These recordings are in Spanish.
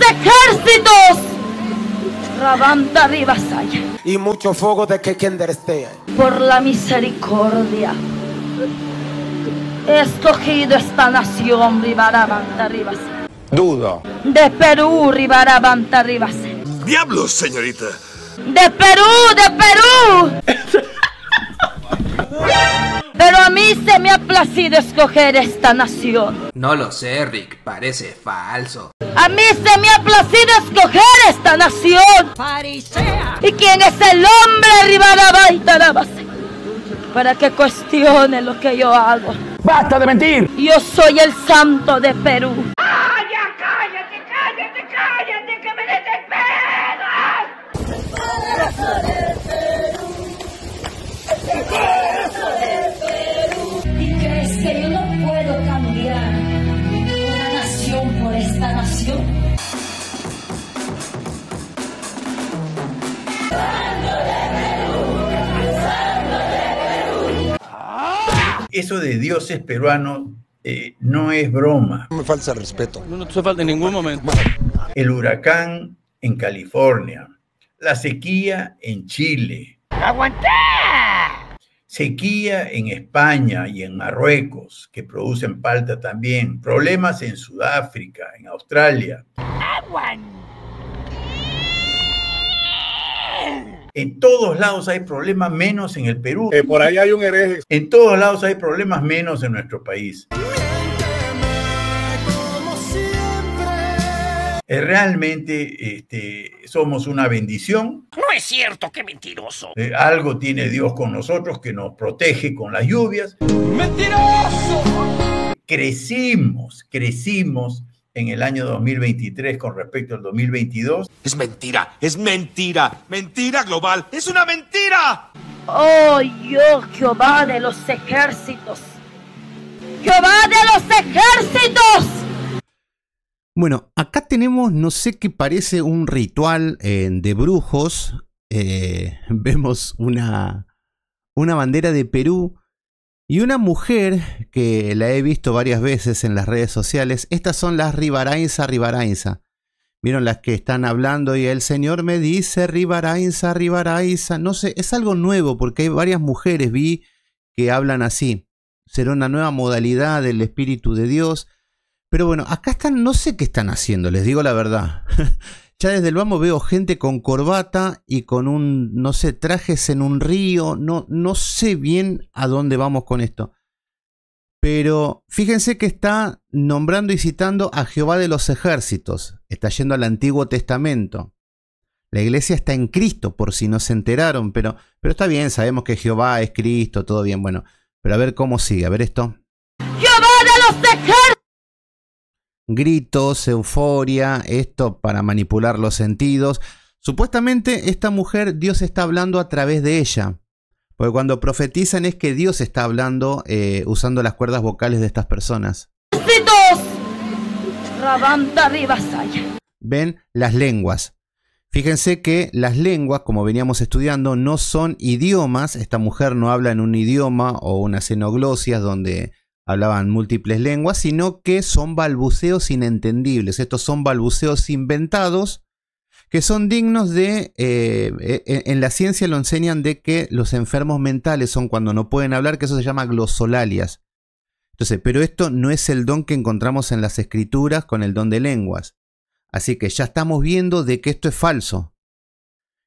ejércitos. Rabanta Ribasaya. Y mucho fuego de que quien Por la misericordia. he Escogido esta nación, Ribarabanta Ribas. Dudo. De Perú, Ribarabanta Ribas. Diablos, señorita. De Perú, de Perú. pero a mí se me ha placido escoger esta nación. No lo sé, Rick, parece falso. A mí se me ha placido escoger esta nación. Farisea. ¿Y quién es el hombre arriba la base? Para que cuestione lo que yo hago. ¡Basta de mentir! Yo soy el santo de Perú. cállate, cállate, cállate, que me eso de dioses peruanos eh, no es broma. No me falta respeto. No, no te falta en ningún momento. El huracán en California, la sequía en Chile. Aguanta. Sequía en España y en Marruecos, que producen palta también. Problemas en Sudáfrica, en Australia. ¡Aguantá! En todos lados hay problemas menos en el Perú. Eh, por ahí hay un hereje. En todos lados hay problemas menos en nuestro país. Eh, realmente este, somos una bendición. No es cierto, qué mentiroso. Eh, algo tiene Dios con nosotros que nos protege con las lluvias. Mentiroso. Crecimos, crecimos en el año 2023 con respecto al 2022. Es mentira, es mentira, mentira global, es una mentira. Oh, yo, Jehová de los ejércitos, Jehová de los ejércitos. Bueno, acá tenemos, no sé qué parece un ritual eh, de brujos. Eh, vemos una, una bandera de Perú y una mujer que la he visto varias veces en las redes sociales, estas son las Ribarainza Ribarainza. Vieron las que están hablando y el Señor me dice Ribarainza Ribarainza. No sé, es algo nuevo porque hay varias mujeres, vi, que hablan así. Será una nueva modalidad del Espíritu de Dios. Pero bueno, acá están, no sé qué están haciendo, les digo la verdad. ya desde el vamos veo gente con corbata y con un, no sé, trajes en un río, no, no sé bien a dónde vamos con esto. Pero fíjense que está nombrando y citando a Jehová de los ejércitos, está yendo al Antiguo Testamento. La iglesia está en Cristo, por si no se enteraron, pero, pero está bien, sabemos que Jehová es Cristo, todo bien, bueno. Pero a ver cómo sigue, a ver esto. Jehová de los ejércitos gritos, euforia, esto para manipular los sentidos. Supuestamente esta mujer Dios está hablando a través de ella, porque cuando profetizan es que Dios está hablando eh, usando las cuerdas vocales de estas personas. Ven las lenguas. Fíjense que las lenguas, como veníamos estudiando, no son idiomas. Esta mujer no habla en un idioma o una xenoglossia donde hablaban múltiples lenguas, sino que son balbuceos inentendibles. Estos son balbuceos inventados que son dignos de... Eh, e, e, en la ciencia lo enseñan de que los enfermos mentales son cuando no pueden hablar, que eso se llama glosolalias. Entonces, pero esto no es el don que encontramos en las escrituras con el don de lenguas. Así que ya estamos viendo de que esto es falso.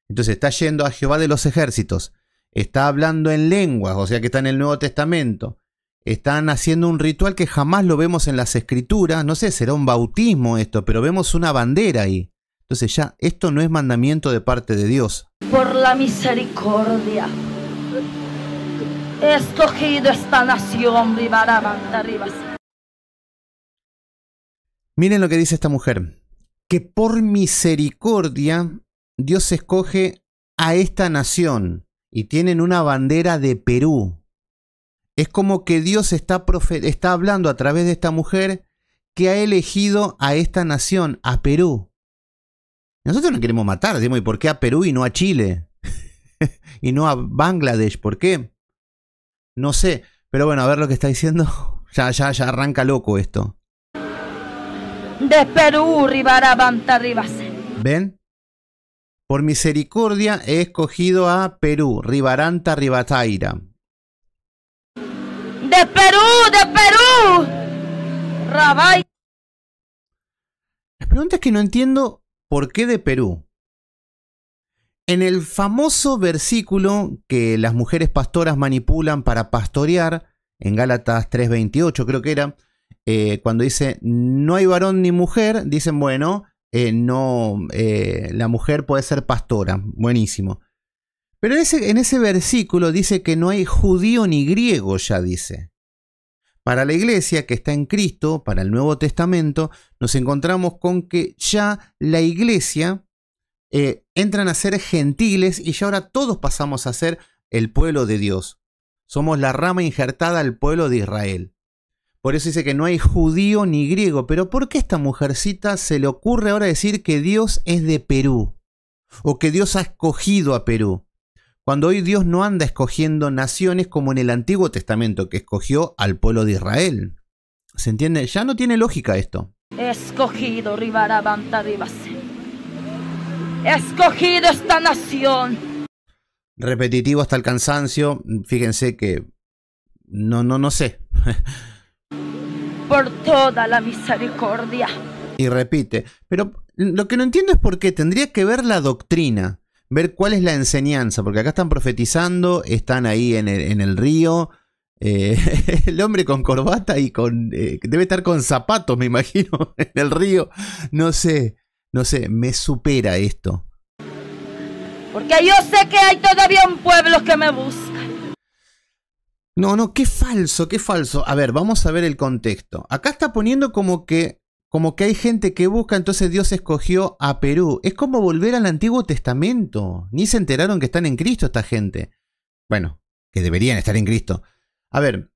Entonces está yendo a Jehová de los ejércitos, está hablando en lenguas, o sea que está en el Nuevo Testamento, están haciendo un ritual que jamás lo vemos en las escrituras, no sé, será un bautismo esto, pero vemos una bandera ahí. Entonces ya, esto no es mandamiento de parte de Dios. Por la misericordia, He escogido esta nación, Miren lo que dice esta mujer, que por misericordia Dios escoge a esta nación y tienen una bandera de Perú. Es como que Dios está, hablando a través de esta mujer que ha elegido a esta nación, a Perú. Nosotros no queremos matar, decimos, ¿y por qué a Perú y no a Chile? y no a Bangladesh, ¿por qué? No sé, pero bueno, a ver lo que está diciendo. ya, ya, ya arranca loco esto. De Perú, Ribarabanta Ribase. ¿Ven? Por misericordia he escogido a Perú, Ribaranta Ribataira de Perú, de Perú. Rabay. La pregunta es que no entiendo por qué de Perú. En el famoso versículo que las mujeres pastoras manipulan para pastorear, en Gálatas 3:28 creo que era, eh, cuando dice no hay varón ni mujer, dicen, bueno, eh, no, eh, la mujer puede ser pastora, buenísimo. Pero en ese versículo dice que no hay judío ni griego, ya dice. Para la iglesia que está en Cristo, para el Nuevo Testamento, nos encontramos con que ya la iglesia eh, entran a ser gentiles y ya ahora todos pasamos a ser el pueblo de Dios. Somos la rama injertada al pueblo de Israel. Por eso dice que no hay judío ni griego. Pero ¿por qué esta mujercita se le ocurre ahora decir que Dios es de Perú? O que Dios ha escogido a Perú. Cuando hoy Dios no anda escogiendo naciones como en el Antiguo Testamento, que escogió al pueblo de Israel. ¿Se entiende? Ya no tiene lógica esto. Escogido, Escogido esta nación. Repetitivo hasta el cansancio. Fíjense que. No, no, no sé. Por toda la misericordia. Y repite. Pero lo que no entiendo es por qué tendría que ver la doctrina ver cuál es la enseñanza, porque acá están profetizando, están ahí en el, río. Eh, el hombre con corbata y con. Eh, debe estar con zapatos, me imagino, en el río. No sé, no sé, me supera esto. Porque yo sé que hay todavía un pueblo que me buscan No, no, qué falso, qué falso. A ver, vamos a ver el contexto. Acá está poniendo como que como que hay gente que busca, entonces Dios escogió a Perú. Es como volver al Antiguo Testamento. Ni se enteraron que están en Cristo esta gente. Bueno, que deberían estar en Cristo. A ver,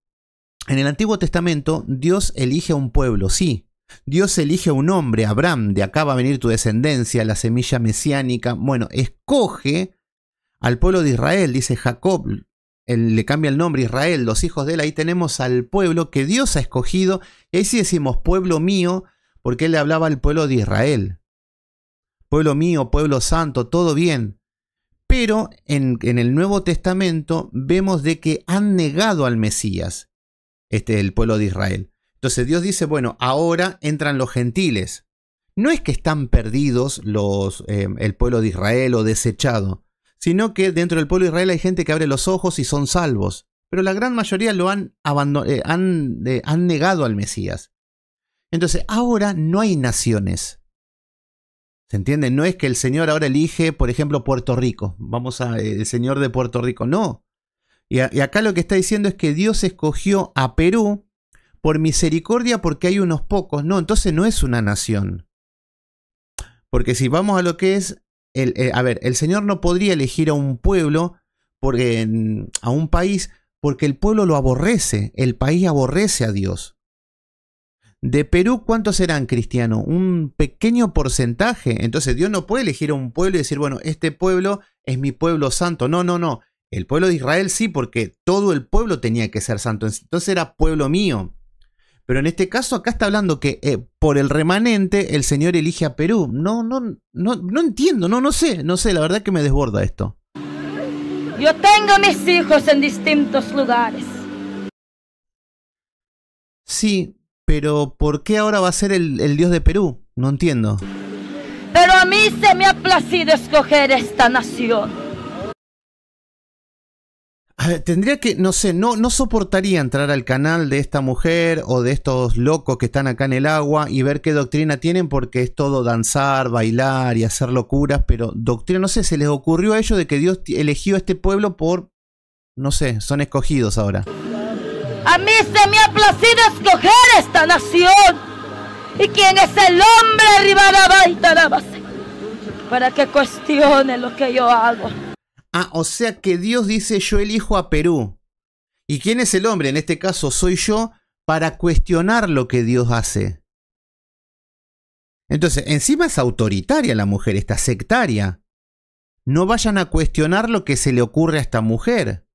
en el Antiguo Testamento Dios elige a un pueblo, sí. Dios elige a un hombre, Abraham, de acá va a venir tu descendencia, la semilla mesiánica. Bueno, escoge al pueblo de Israel, dice Jacob, él le cambia el nombre Israel, los hijos de él, ahí tenemos al pueblo que Dios ha escogido, y ahí sí decimos pueblo mío, porque él le hablaba al pueblo de Israel. Pueblo mío, pueblo santo, todo bien. Pero en, el Nuevo Testamento vemos de que han negado al Mesías, este, el pueblo de Israel. Entonces Dios dice, bueno, ahora entran los gentiles. No es que están perdidos los, em, el pueblo de Israel o desechado, sino que dentro del pueblo de Israel hay gente que abre los ojos y son salvos, pero la gran mayoría lo han, eh, eh, han negado al Mesías. Entonces, ahora no hay naciones. ¿Se entiende? No es que el Señor ahora elige, por ejemplo, Puerto Rico. Vamos a eh, el Señor de Puerto Rico. No. Y, acá lo que está diciendo es que Dios escogió a Perú por misericordia porque hay unos pocos. No, entonces no es una nación. Porque si vamos a lo que es el, eh, a ver, el Señor no podría elegir a un pueblo, porque, a un país, porque el pueblo lo aborrece, el país aborrece a Dios. De Perú, ¿cuántos eran cristianos? Un pequeño porcentaje. Entonces Dios no puede elegir a un pueblo y decir, bueno, este pueblo es mi pueblo santo. No, no, no. El pueblo de Israel sí, porque todo el pueblo tenía que ser santo. Entonces era pueblo mío. Pero en este caso acá está hablando que eh, por el remanente el Señor elige a Perú. No, no, no, no entiendo, no, no sé, no sé, la verdad que me desborda esto. Yo tengo mis hijos en distintos lugares. Sí, pero ¿por qué ahora va a ser el, dios de Perú? No entiendo. Pero a mí se me ha placido escoger esta nación. tendría que, no sé, no, no soportaría entrar al canal de esta mujer o de estos locos que están acá en el agua y ver qué doctrina tienen porque es todo danzar, bailar y hacer locuras, pero doctrina, no sé, se les ocurrió a ellos de que Dios eligió a este pueblo por, no sé, son escogidos ahora. A mí se me ha placido escoger nación. ¿Y quién es el hombre? Para que cuestione lo que yo hago. Ah, o sea que Dios dice yo elijo a Perú. ¿Y quién es el hombre? En este caso soy yo para cuestionar lo que Dios hace. Entonces, encima es autoritaria la mujer, está sectaria. No vayan a cuestionar lo que se le ocurre a esta mujer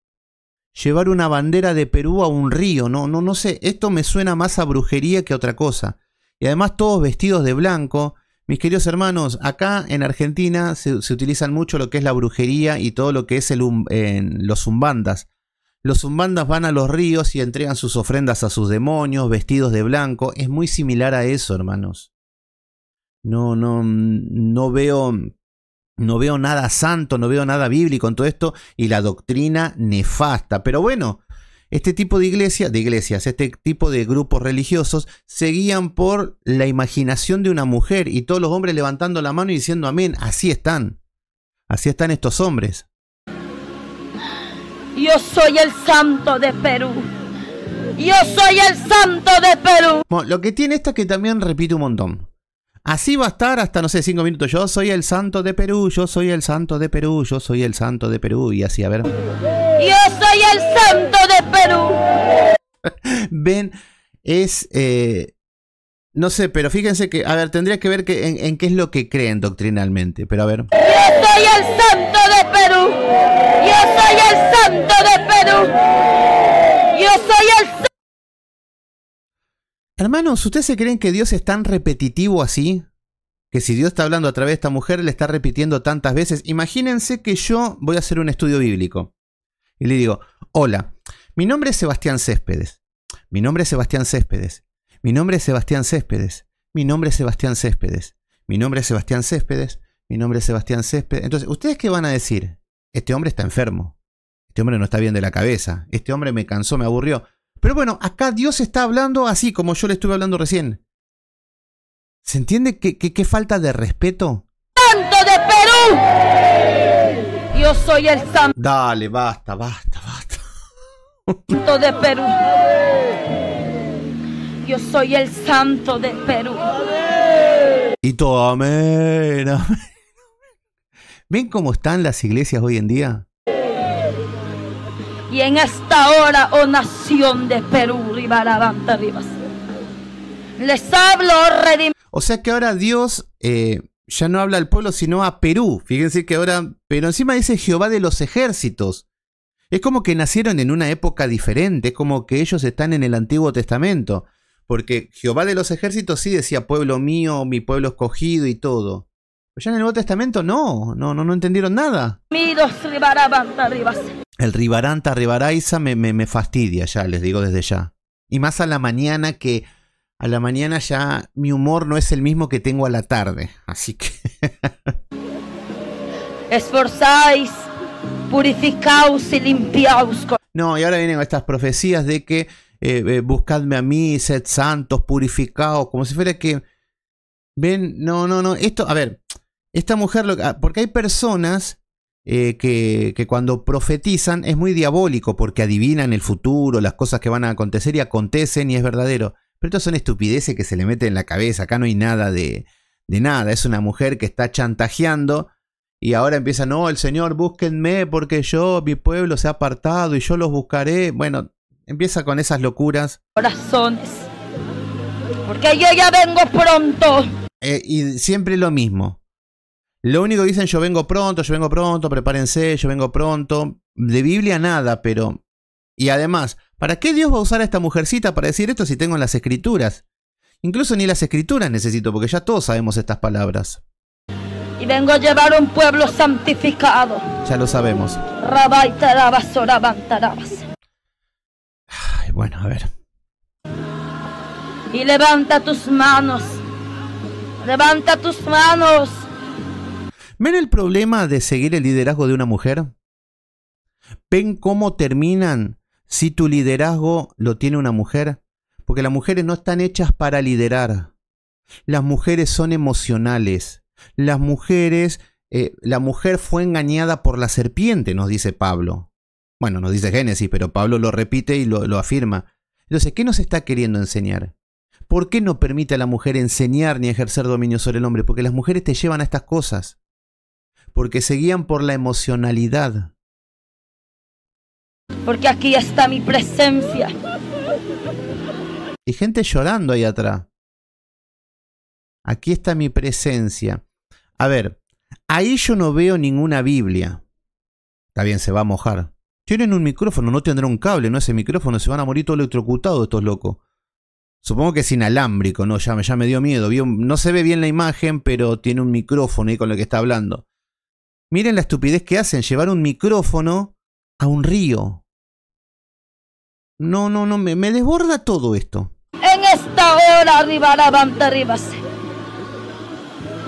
llevar una bandera de Perú a un río, no, no, no sé, esto me suena más a brujería que a otra cosa. Y además todos vestidos de blanco. Mis queridos hermanos, acá en Argentina se, utilizan mucho lo que es la brujería y todo lo que es el, los zumbandas. Los zumbandas van a los ríos y entregan sus ofrendas a sus demonios, vestidos de blanco. Es muy similar a eso, hermanos. No, no, no veo no veo nada santo, no veo nada bíblico en todo esto y la doctrina nefasta. Pero bueno, este tipo de iglesia, de iglesias, este tipo de grupos religiosos seguían por la imaginación de una mujer y todos los hombres levantando la mano y diciendo amén, así están. Así están estos hombres. Yo soy el santo de Perú. Yo soy el santo de Perú. lo que tiene esto es que también repite un montón. Así va a estar hasta, no sé, cinco minutos. Yo soy el santo de Perú, yo soy el santo de Perú, yo soy el santo de Perú. Y así, a ver. Yo soy el santo de Perú. Ven, es... Eh, no sé, pero fíjense que, a ver, tendría que ver que, en, qué es lo que creen doctrinalmente, pero a ver. Yo soy el santo de Perú. Yo soy el santo de Perú. Yo soy el santo... Hermanos, ¿ustedes se creen que Dios es tan repetitivo así? Que si Dios está hablando a través de esta mujer, le está repitiendo tantas veces. Imagínense que yo voy a hacer un estudio bíblico. Y le digo, hola, mi nombre es Sebastián Céspedes. Mi nombre es Sebastián Céspedes. Mi nombre es Sebastián Céspedes. Mi nombre es Sebastián Céspedes. Mi nombre es Sebastián Céspedes. Mi nombre es Sebastián Céspedes. Entonces, ¿ustedes qué van a decir? Este hombre está enfermo. Este hombre no está bien de la cabeza. Este hombre me cansó, me aburrió. Pero bueno, acá Dios está hablando así como yo le estuve hablando recién. ¿Se entiende qué qué falta de respeto? ¡Santo de Perú! Yo soy el santo. Dale, basta, basta, basta. Santo de Perú. Yo soy el santo de Perú. Y todo amén. ¿Ven cómo están las iglesias hoy en día? Y en esta hora, oh nación de Perú, Ribarabanta, Rivas, Les hablo, redim O sea que ahora Dios eh, ya no habla al pueblo, sino a Perú. Fíjense que ahora, pero encima dice Jehová de los ejércitos. Es como que nacieron en una época diferente, es como que ellos están en el Antiguo Testamento. Porque Jehová de los ejércitos sí decía pueblo mío, mi pueblo escogido y todo. Pero ya en el Nuevo Testamento no, no, no, no entendieron nada el Ribaranta ribaraisa, me, me, me fastidia ya, les digo desde ya. Y más a la mañana que a la mañana ya mi humor no es el mismo que tengo a la tarde. Así que... Esforzáis, purificaos y limpiaos. No, y ahora vienen estas profecías de que eh, eh, buscadme a mí, sed santos, purificaos, como si fuera que... Ven, no, no, no, esto, a ver, esta mujer, ah, porque hay personas eh, que, cuando profetizan es muy diabólico porque adivinan el futuro, las cosas que van a acontecer y acontecen y es verdadero. Pero es son estupideces que se le mete en la cabeza. Acá no hay nada de, de nada. Es una mujer que está chantajeando y ahora empieza, no, el Señor, búsquenme porque yo, mi pueblo se ha apartado y yo los buscaré. Bueno, empieza con esas locuras. Corazones, porque yo ya vengo pronto. Eh, y siempre lo mismo. Lo único que dicen, yo vengo pronto, yo vengo pronto, prepárense, yo vengo pronto. De Biblia nada, pero... Y además, ¿para qué Dios va a usar a esta mujercita para decir esto si tengo en las escrituras? Incluso ni las escrituras necesito, porque ya todos sabemos estas palabras. Y vengo a llevar un pueblo santificado. Ya lo sabemos. Ay, bueno, a ver. Y levanta tus manos. Levanta tus manos ¿Ven el problema de seguir el liderazgo de una mujer? ¿Ven cómo terminan si tu liderazgo lo tiene una mujer? Porque las mujeres no están hechas para liderar. Las mujeres son emocionales. Las mujeres, eh, la mujer fue engañada por la serpiente, nos dice Pablo. Bueno, nos dice Génesis, pero Pablo lo repite y lo, lo afirma. Entonces, ¿qué nos está queriendo enseñar? ¿Por qué no permite a la mujer enseñar ni ejercer dominio sobre el hombre? Porque las mujeres te llevan a estas cosas porque seguían por la emocionalidad. Porque aquí está mi presencia. Y gente llorando ahí atrás. Aquí está mi presencia. A ver, ahí yo no veo ninguna Biblia. Está bien, se va a mojar. Tienen un micrófono, no tendrán un cable, no ese micrófono, se van a morir todos electrocutados estos locos. Supongo que es inalámbrico, no, ya, ya me dio miedo. no se ve bien la imagen, pero tiene un micrófono ahí con el que está hablando. Miren la estupidez que hacen, llevar un micrófono a un río. No, no, no, me, desborda todo esto. En esta hora arribará Rivas.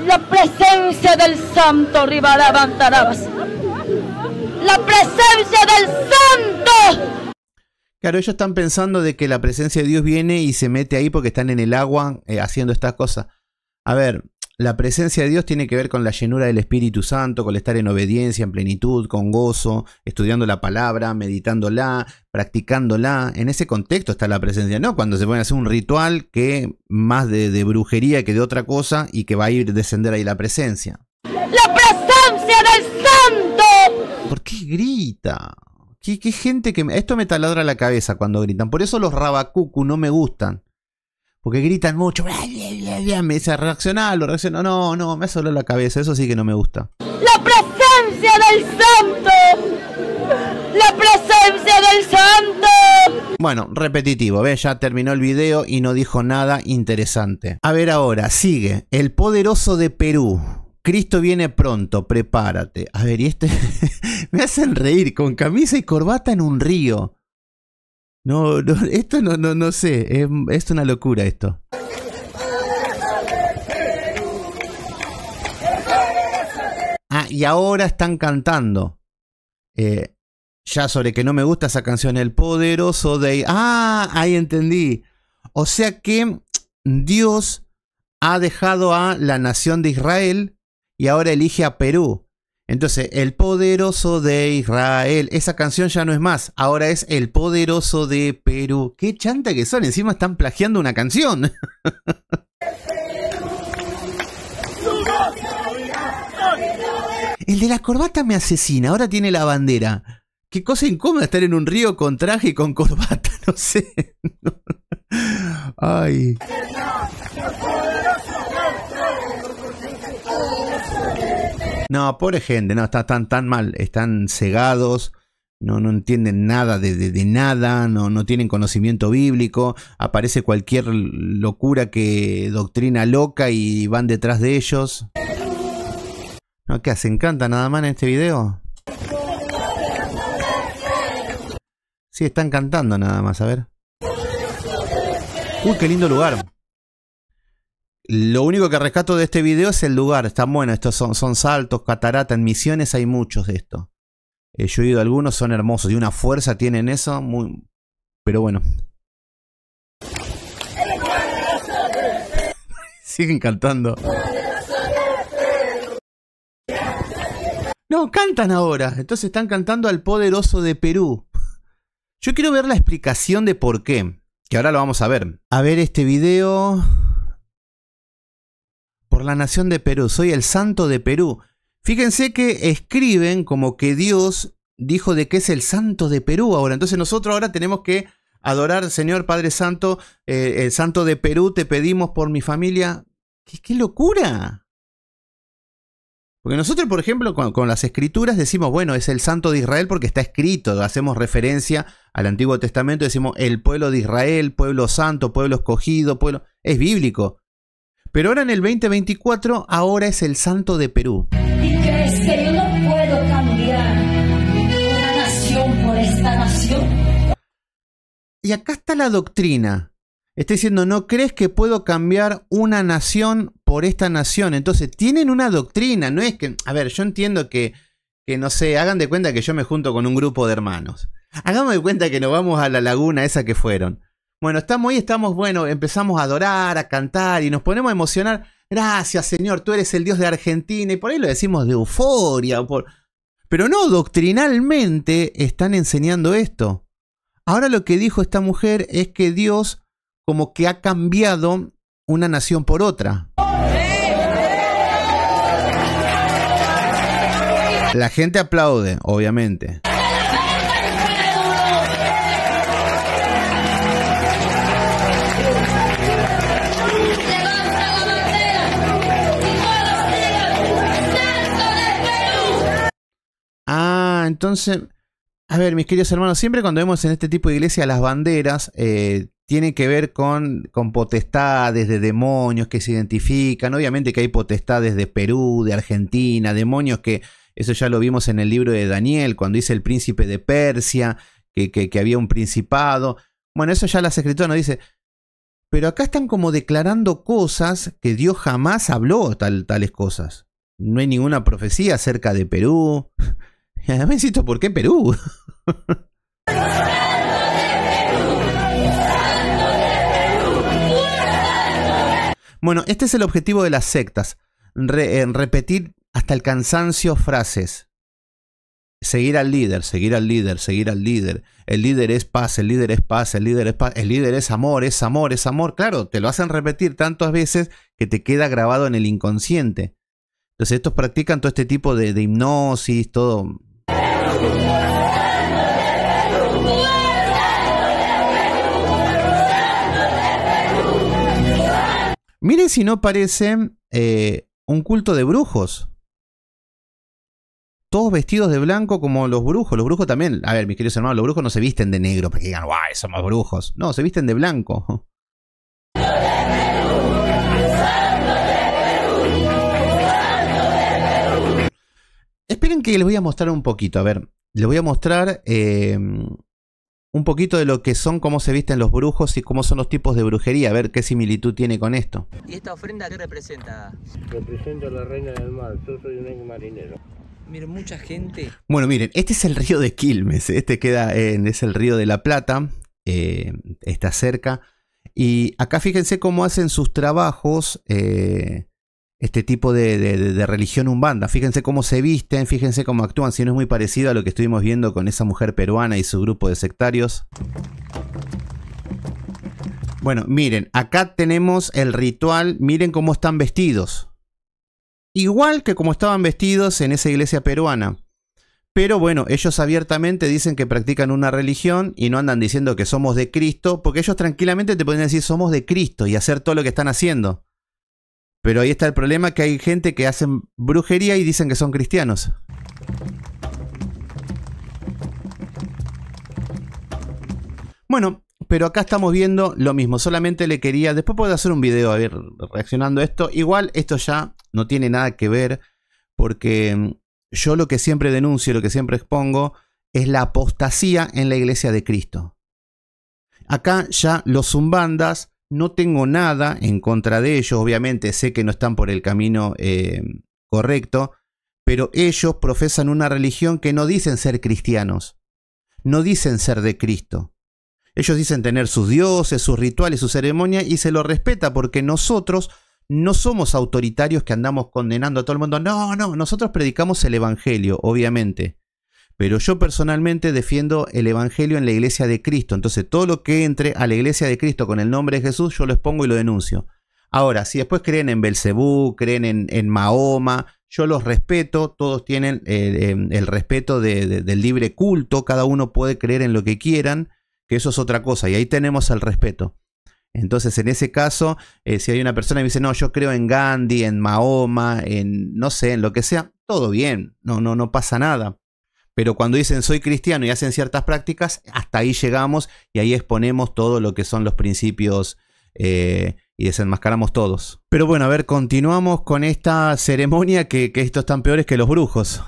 La presencia del santo arribará La presencia del santo. Claro, ellos están pensando de que la presencia de Dios viene y se mete ahí porque están en el agua eh, haciendo estas cosas. A ver, la presencia de Dios tiene que ver con la llenura del Espíritu Santo, con estar en obediencia, en plenitud, con gozo, estudiando la palabra, meditándola, practicándola. En ese contexto está la presencia, no cuando se pone a hacer un ritual que más de, brujería que de otra cosa y que va a ir descender ahí la presencia. ¡La presencia del Santo! ¿Por qué grita? ¿Qué, gente que... Esto me taladra la cabeza cuando gritan. Por eso los rabacucu no me gustan porque gritan mucho, bien, bla, bla, me dice reaccionalo, no, no, me ha la cabeza, eso sí que no me gusta. La presencia del santo, la presencia del santo. Bueno, repetitivo, ve, Ya terminó el video y no dijo nada interesante. A ver ahora, sigue, el poderoso de Perú. Cristo viene pronto, prepárate. A ver, y este me hacen reír con camisa y corbata en un río. No, no, esto no, no, no sé. Es, una locura esto. Ah, y ahora están cantando. Eh, ya sobre que no me gusta esa canción, El Poderoso de... Ah, ahí entendí. O sea que Dios ha dejado a la nación de Israel y ahora elige a Perú. Entonces, el poderoso de Israel, esa canción ya no es más, ahora es el poderoso de Perú. Qué chanta que son, encima están plagiando una canción. El de la corbata me asesina, ahora tiene la bandera. Qué cosa incómoda estar en un río con traje y con corbata, no sé. Ay. No, pobre gente, no, están tan, tan mal, están cegados, no, no entienden nada de, nada, no, no, tienen conocimiento bíblico, aparece cualquier locura que doctrina loca y van detrás de ellos. No, ¿Qué hacen? ¿Cantan nada más en este video? Sí, están cantando nada más, a ver. Uy, qué lindo lugar. Lo único que rescato de este video es el lugar. Están buenos, estos son, saltos, cataratas, misiones hay muchos de estos. Eh, yo he oído algunos, son hermosos. Y una fuerza tienen eso, muy... Pero bueno. Siguen cantando. No, cantan ahora. Entonces están cantando al poderoso de Perú. Yo quiero ver la explicación de por qué. Que ahora lo vamos a ver. A ver este video por la nación de Perú, soy el santo de Perú. Fíjense que escriben como que Dios dijo de que es el santo de Perú ahora. Entonces nosotros ahora tenemos que adorar, Señor Padre Santo, eh, el santo de Perú, te pedimos por mi familia. ¡Qué, locura! Porque nosotros, por ejemplo, con, con, las escrituras decimos, bueno, es el santo de Israel porque está escrito, hacemos referencia al Antiguo Testamento, decimos el pueblo de Israel, pueblo santo, pueblo escogido, pueblo... Es bíblico. Pero ahora en el 2024, ahora es el santo de Perú. Y crees que yo no puedo cambiar una nación por esta nación. Y acá está la doctrina. Está diciendo, no crees que puedo cambiar una nación por esta nación. Entonces, tienen una doctrina. No es que, a ver, yo entiendo que, que no sé, hagan de cuenta que yo me junto con un grupo de hermanos. Hagamos de cuenta que nos vamos a la laguna esa que fueron. Bueno, estamos ahí, estamos, bueno, empezamos a adorar, a cantar y nos ponemos a emocionar. Gracias, Señor, tú eres el Dios de Argentina. Y por ahí lo decimos de euforia. Por... Pero no, doctrinalmente están enseñando esto. Ahora lo que dijo esta mujer es que Dios como que ha cambiado una nación por otra. La gente aplaude, obviamente. entonces, a ver, mis queridos hermanos, siempre cuando vemos en este tipo de iglesia las banderas, tienen eh, tiene que ver con, con potestades de demonios que se identifican. Obviamente que hay potestades de Perú, de Argentina, demonios que, eso ya lo vimos en el libro de Daniel, cuando dice el príncipe de Persia, que, había un principado. Bueno, eso ya las escrituras nos dice. Pero acá están como declarando cosas que Dios jamás habló tales cosas. No hay ninguna profecía acerca de Perú. Me insisto, ¿por qué Perú? Bueno, este es el objetivo de las sectas. Eh, repetir hasta el cansancio frases. Seguir al líder, seguir al líder, seguir al líder. El líder es paz, el líder es paz, el líder es paz, el líder es amor, es amor, es amor. Claro, te lo hacen repetir tantas veces que te queda grabado en el inconsciente. Entonces estos practican todo este tipo de, de hipnosis, todo Miren si no parece eh, un culto de brujos. Todos vestidos de blanco como los brujos. Los brujos también. A ver, mis queridos hermanos, los brujos no se visten de negro para que digan, ¡guay! Somos brujos. No, se visten de blanco. Esperen que les voy a mostrar un poquito. A ver, les voy a mostrar em, un poquito de lo que son, cómo se visten los brujos y cómo son los tipos de brujería. A ver qué similitud tiene con esto. ¿Y esta ofrenda qué representa? Representa a la reina del mar. Yo soy un ex marinero. Miren, mucha gente. Bueno, miren, este es el río de Quilmes. Este queda en. Es el río de la Plata. Eh, está cerca. Y acá fíjense cómo hacen sus trabajos. Eh, este tipo de, religión umbanda. Fíjense cómo se visten, fíjense cómo actúan, si no es muy parecido a lo que estuvimos viendo con esa mujer peruana y su grupo de sectarios. Bueno, miren, acá tenemos el ritual, miren cómo están vestidos. Igual que como estaban vestidos en esa iglesia peruana. Pero bueno, ellos abiertamente dicen que practican una religión y no andan diciendo que somos de Cristo, porque ellos tranquilamente te pueden decir somos de Cristo y hacer todo lo que están haciendo. Pero ahí está el problema que hay gente que hacen brujería y dicen que son cristianos. Bueno, pero acá estamos viendo lo mismo. Solamente le quería. Después puedo hacer un video a ver, reaccionando a esto. Igual esto ya no tiene nada que ver. Porque mm, yo lo que siempre denuncio, lo que siempre expongo, es la apostasía en la iglesia de Cristo. Acá ya los zumbandas no tengo nada en contra de ellos, obviamente sé que no están por el camino eh, correcto, pero ellos profesan una religión que no dicen ser cristianos, no dicen ser de Cristo. Ellos dicen tener sus dioses, sus rituales, su ceremonia y se lo respeta porque nosotros no somos autoritarios que andamos condenando a todo el mundo. No, no, nosotros predicamos el Evangelio, obviamente. Pero yo personalmente defiendo el Evangelio en la iglesia de Cristo. Entonces todo lo que entre a la iglesia de Cristo con el nombre de Jesús, yo lo expongo y lo denuncio. Ahora, si después creen en Belcebú, creen en, Mahoma, yo los respeto, todos tienen eh, em, el respeto del libre culto, cada uno puede creer en lo que quieran, que eso es otra cosa, y ahí tenemos el respeto. Entonces, en ese caso, eh, si hay una persona que dice, no, yo creo en Gandhi, en Mahoma, en no sé, en lo que sea, todo bien, no, no, no pasa nada pero cuando dicen soy cristiano y hacen ciertas prácticas, hasta ahí llegamos y ahí exponemos todo lo que son los principios eh, y desenmascaramos todos. Pero bueno, a ver, continuamos con esta ceremonia que, estos están peores que los brujos.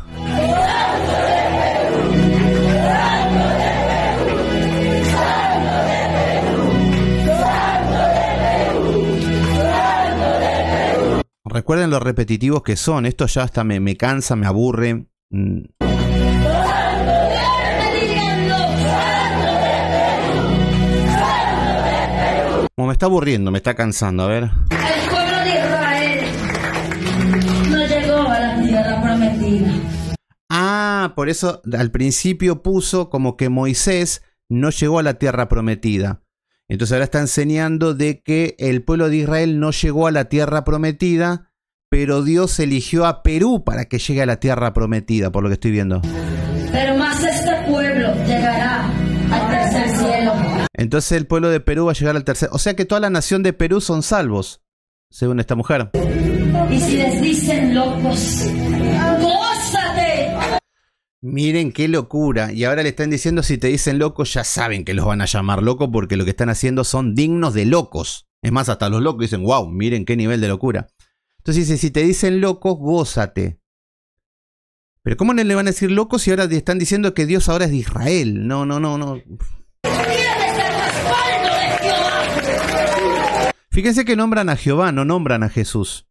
Recuerden lo repetitivos que son, esto ya hasta me, me cansa, me aburre, mm. me está aburriendo, me está cansando, a ver. El pueblo de Israel no llegó a la tierra prometida. Ah, por eso al principio puso como que Moisés no llegó a la tierra prometida. Entonces ahora está enseñando de que el pueblo de Israel no llegó a la tierra prometida, pero Dios eligió a Perú para que llegue a la tierra prometida, por lo que estoy viendo. Entonces el pueblo de Perú va a llegar al tercer. O sea que toda la nación de Perú son salvos, según esta mujer. Y si les dicen locos, ¡gózate! Miren qué locura. Y ahora le están diciendo si te dicen locos, ya saben que los van a llamar locos porque lo que están haciendo son dignos de locos. Es más, hasta los locos dicen, wow, miren qué nivel de locura. Entonces dice, si te dicen locos, gózate. Pero ¿cómo no le van a decir locos si ahora están diciendo que Dios ahora es de Israel? No, no, no, no. Fíjense que nombran a Jehová, no nombran a Jesús.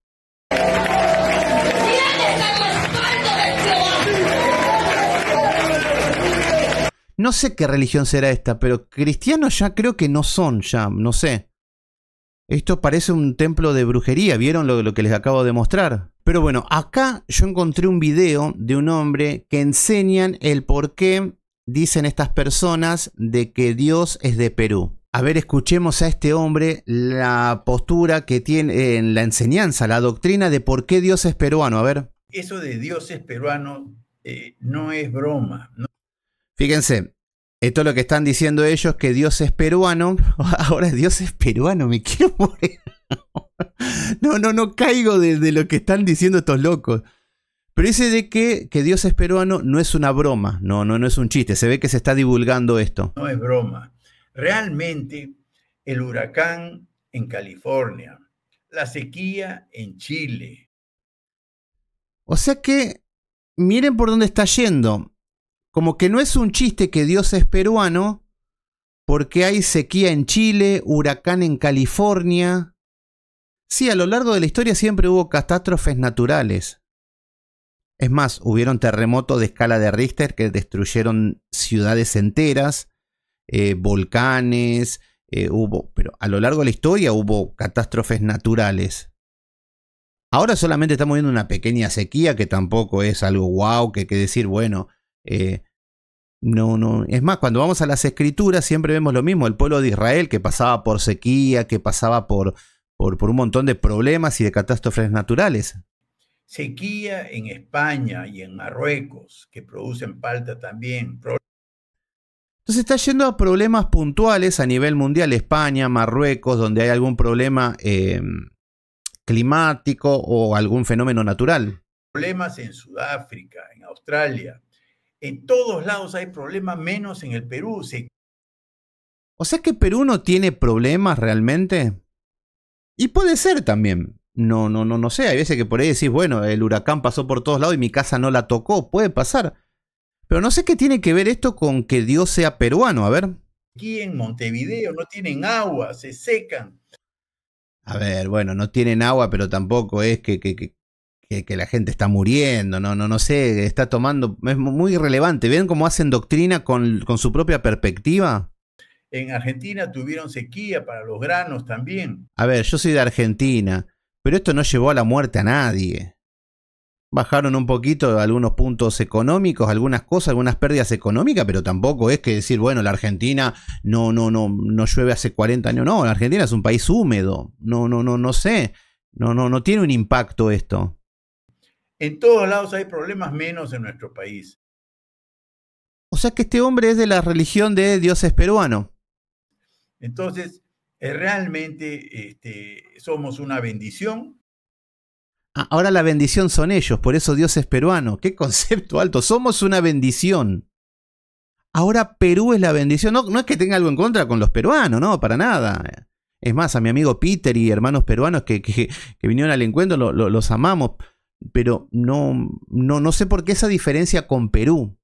No sé qué religión será esta, pero cristianos ya creo que no son, ya, no sé. Esto parece un templo de brujería, ¿vieron lo, que les acabo de mostrar? Pero bueno, acá yo encontré un video de un hombre que enseñan el por qué dicen estas personas de que Dios es de Perú. A ver, escuchemos a este hombre la postura que tiene en la enseñanza, la doctrina de por qué Dios es peruano. A ver. Eso de Dios es peruano eh, no es broma. Fíjense, esto lo que están diciendo ellos, que Dios es peruano. Ahora Dios es peruano, me quiero morir. No, no, no caigo de, lo que están diciendo estos locos. Pero ese de que, que Dios es peruano no es una broma, no, no, no es un chiste. Se ve que se está divulgando esto. No es broma. Realmente el huracán en California, la sequía en Chile. O sea que, miren por dónde está yendo. Como que no es un chiste que Dios es peruano, porque hay sequía en Chile, huracán en California. Sí, a lo largo de la historia siempre hubo catástrofes naturales. Es más, hubieron terremotos de escala de Richter que destruyeron ciudades enteras, eh, volcanes, eh, hubo, pero a lo largo de la historia hubo catástrofes naturales. Ahora solamente estamos viendo una pequeña sequía que tampoco es algo guau que hay que decir, bueno, eh, no, no. Es más, cuando vamos a las escrituras siempre vemos lo mismo, el pueblo de Israel que pasaba por sequía, que pasaba por, por, por un montón de problemas y de catástrofes naturales sequía en España y en Marruecos, que producen palta también, entonces está yendo a problemas puntuales a nivel mundial, España, Marruecos, donde hay algún problema eh, climático o algún fenómeno natural. Problemas en Sudáfrica, en Australia. En todos lados hay problemas, menos en el Perú. O sea que Perú no tiene problemas realmente. Y puede ser también. No, no, no, no sé. Hay veces que por ahí decís, bueno, el huracán pasó por todos lados y mi casa no la tocó. Puede pasar. Pero no sé qué tiene que ver esto con que Dios sea peruano, a ver. Aquí en Montevideo no tienen agua, se secan. A ver, bueno, no tienen agua, pero tampoco es que, que, la gente está muriendo, no, no, no sé, está tomando, es muy irrelevante. ¿Ven cómo hacen doctrina con, con su propia perspectiva? En Argentina tuvieron sequía para los granos también. A ver, yo soy de Argentina, pero esto no llevó a la muerte a nadie bajaron un poquito algunos puntos económicos, algunas cosas, algunas pérdidas económicas, pero tampoco es que decir, bueno, la Argentina no, no, no, no llueve hace 40 años. No, la Argentina es un país húmedo. No, no, no, no sé. No, no, no tiene un impacto esto. En todos lados hay problemas menos en nuestro país. O sea que este hombre es de la religión de dioses peruano. Entonces, eh, realmente este, somos una bendición Ah, ahora la bendición son ellos, por eso Dios es peruano. Qué concepto alto, somos una bendición. Ahora Perú es la bendición. No, es que tenga algo en contra con los peruanos, no, para nada. Es más, a mi amigo Peter y hermanos peruanos que, que, vinieron al encuentro, los amamos. Pero no, no, no sé por qué esa diferencia con Perú.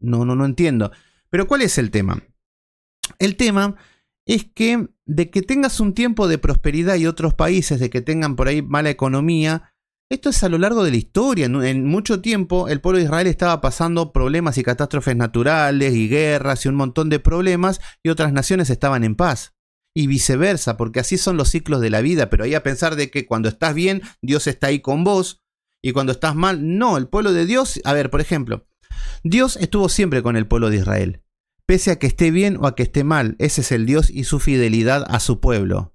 No, no, no entiendo. Pero ¿cuál es el tema? El tema es que de que tengas un tiempo de prosperidad y otros países de que tengan por ahí mala economía, esto es a lo largo de la historia. En, mucho tiempo el pueblo de Israel estaba pasando problemas y catástrofes naturales y guerras y un montón de problemas y otras naciones estaban en paz y viceversa, porque así son los ciclos de la vida, pero ahí a pensar de que cuando estás bien, Dios está ahí con vos, y cuando estás mal, no, el pueblo de Dios, a ver, por ejemplo, Dios estuvo siempre con el pueblo de Israel, pese a que esté bien o a que esté mal. Ese es el Dios y su fidelidad a su pueblo.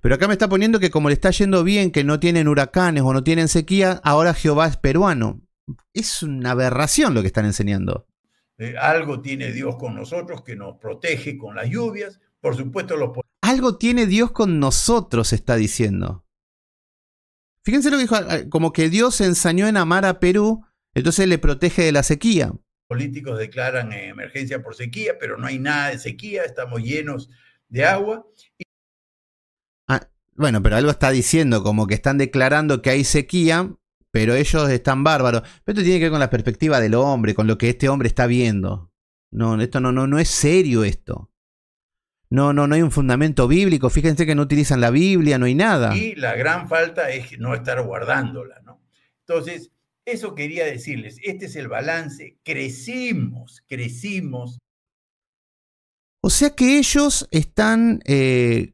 Pero acá me está poniendo que como le está yendo bien, que no tienen huracanes o no tienen sequía, ahora Jehová es peruano. Es una aberración lo que están enseñando. Eh, algo tiene Dios con nosotros que nos protege con las lluvias. Por supuesto, los... Algo tiene Dios con nosotros, está diciendo. Fíjense lo que dijo, ah, como que Dios se ensañó en amar a Perú, entonces le protege de la sequía políticos declaran eh, emergencia por sequía, pero no hay nada de sequía, estamos llenos de agua. Ah, bueno, pero algo está diciendo, como que están declarando que hay sequía, pero ellos están bárbaros. esto tiene que ver con la perspectiva del hombre, con lo que este hombre está viendo. No, esto no, no, no es serio esto. No, no, no hay un fundamento bíblico. Fíjense que no utilizan la Biblia, no hay nada. Y la gran falta es no estar guardándola, ¿no? Entonces, eso quería decirles, este es el balance, crecimos, crecimos. O sea que ellos están eh,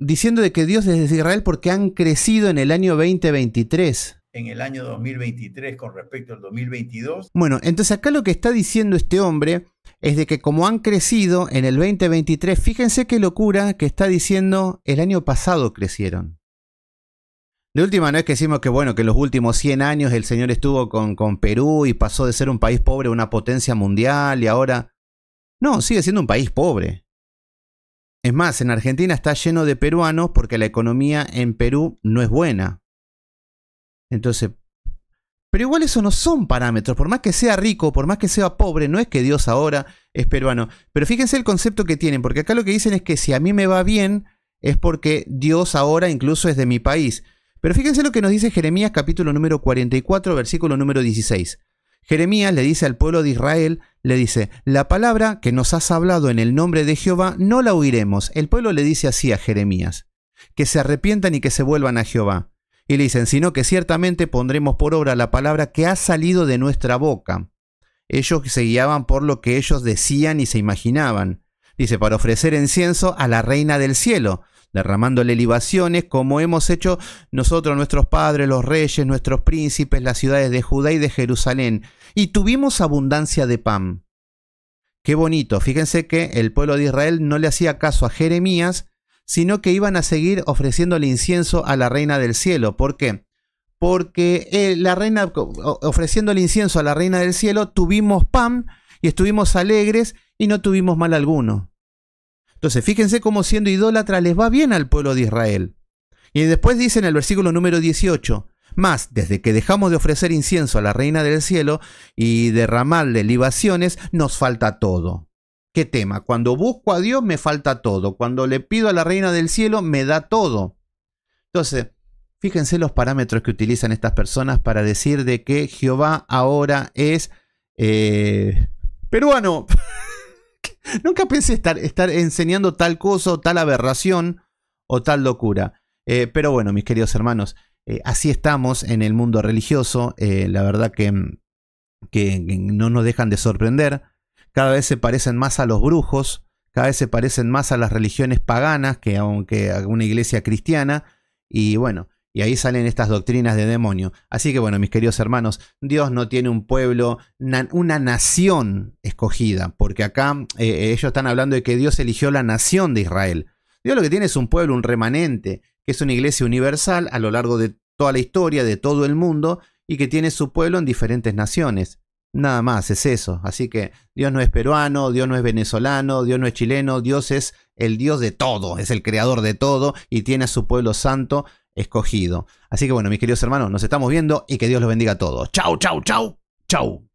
diciendo de que Dios de Israel porque han crecido en el año 2023 en el año 2023 con respecto al 2022. Bueno, entonces acá lo que está diciendo este hombre es de que como han crecido en el 2023, fíjense qué locura que está diciendo el año pasado crecieron. De última, no es que decimos que bueno, que en los últimos 100 años el señor estuvo con, con Perú y pasó de ser un país pobre a una potencia mundial y ahora... No, sigue siendo un país pobre. Es más, en Argentina está lleno de peruanos porque la economía en Perú no es buena. Entonces, pero igual eso no son parámetros. Por más que sea rico, por más que sea pobre, no es que Dios ahora es peruano. Pero fíjense el concepto que tienen, porque acá lo que dicen es que si a mí me va bien, es porque Dios ahora incluso es de mi país. Pero fíjense lo que nos dice Jeremías capítulo número 44, versículo número 16. Jeremías le dice al pueblo de Israel, le dice, la palabra que nos has hablado en el nombre de Jehová no la oiremos. El pueblo le dice así a Jeremías, que se arrepientan y que se vuelvan a Jehová. Y le dicen, sino que ciertamente pondremos por obra la palabra que ha salido de nuestra boca. Ellos se guiaban por lo que ellos decían y se imaginaban. Dice, para ofrecer incienso a la reina del cielo derramándole libaciones, como hemos hecho nosotros, nuestros padres, los reyes, nuestros príncipes, las ciudades de Judá y de Jerusalén. Y tuvimos abundancia de pan. Qué bonito, fíjense que el pueblo de Israel no le hacía caso a Jeremías, sino que iban a seguir ofreciendo el incienso a la reina del cielo. ¿Por qué? Porque eh, la reina, el incienso a la reina del cielo, tuvimos pan y estuvimos alegres y no tuvimos mal alguno. Entonces, fíjense cómo siendo idólatra les va bien al pueblo de Israel. Y después dice en el versículo número 18, más, desde que dejamos de ofrecer incienso a la reina del cielo y derramarle libaciones, nos falta todo. ¿Qué tema? Cuando busco a Dios me falta todo. Cuando le pido a la reina del cielo me da todo. Entonces, fíjense los parámetros que utilizan estas personas para decir de que Jehová ahora es eh, peruano. nunca pensé estar, enseñando tal cosa o tal aberración o tal locura. Eh, pero bueno, mis queridos hermanos, eh, así estamos en el mundo religioso. Eh, la verdad que, que no nos dejan de sorprender. Cada vez se parecen más a los brujos, cada vez se parecen más a las religiones paganas que aunque a una iglesia cristiana. Y bueno, y ahí salen estas doctrinas de demonio. Así que bueno, mis queridos hermanos, Dios no tiene un pueblo, una nación escogida, porque acá eh, eh, ellos están hablando de que Dios eligió la nación de Israel. Dios lo que tiene es un pueblo, un remanente, que es una iglesia universal a lo largo de toda la historia, de todo el mundo, y que tiene su pueblo en diferentes naciones. Nada más, es eso. Así que Dios no es peruano, Dios no es venezolano, Dios no es chileno, Dios es el Dios de todo, es el creador de todo y tiene a su pueblo santo escogido. Así que bueno, mis queridos hermanos, nos estamos viendo y que Dios los bendiga a todos. Chau, chau, chau, chau.